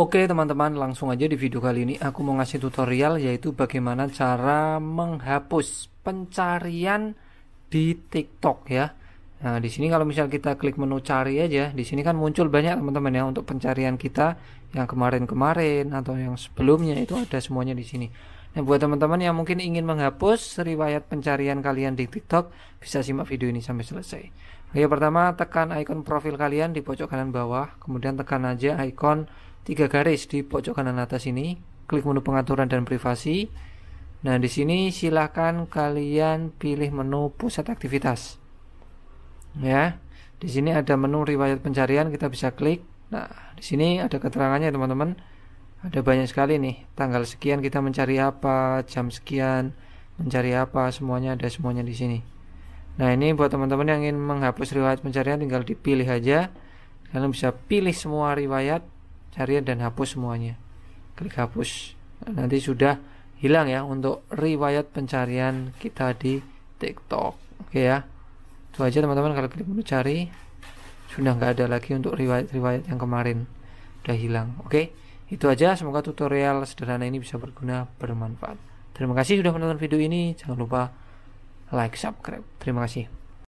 Oke teman-teman langsung aja di video kali ini aku mau ngasih tutorial yaitu bagaimana cara menghapus pencarian di TikTok ya. Nah di sini kalau misal kita klik menu cari aja di sini kan muncul banyak teman-teman ya untuk pencarian kita yang kemarin-kemarin atau yang sebelumnya itu ada semuanya di sini. Nah buat teman-teman yang mungkin ingin menghapus riwayat pencarian kalian di TikTok bisa simak video ini sampai selesai. Oke pertama tekan ikon profil kalian di pojok kanan bawah kemudian tekan aja ikon tiga garis di pojok kanan atas ini. Klik menu pengaturan dan privasi. Nah, di sini silahkan kalian pilih menu pusat aktivitas. Ya, di sini ada menu riwayat pencarian, kita bisa klik. Nah, di sini ada keterangannya, teman-teman. Ada banyak sekali nih, tanggal sekian kita mencari apa, jam sekian mencari apa, semuanya ada semuanya di sini. Nah, ini buat teman-teman yang ingin menghapus riwayat pencarian tinggal dipilih aja. Kalian bisa pilih semua riwayat Cari dan hapus semuanya klik hapus nanti sudah hilang ya untuk riwayat pencarian kita di TikTok oke ya itu aja teman-teman kalau klik menu cari sudah nggak ada lagi untuk riwayat-riwayat yang kemarin udah hilang oke itu aja semoga tutorial sederhana ini bisa berguna bermanfaat terima kasih sudah menonton video ini jangan lupa like subscribe terima kasih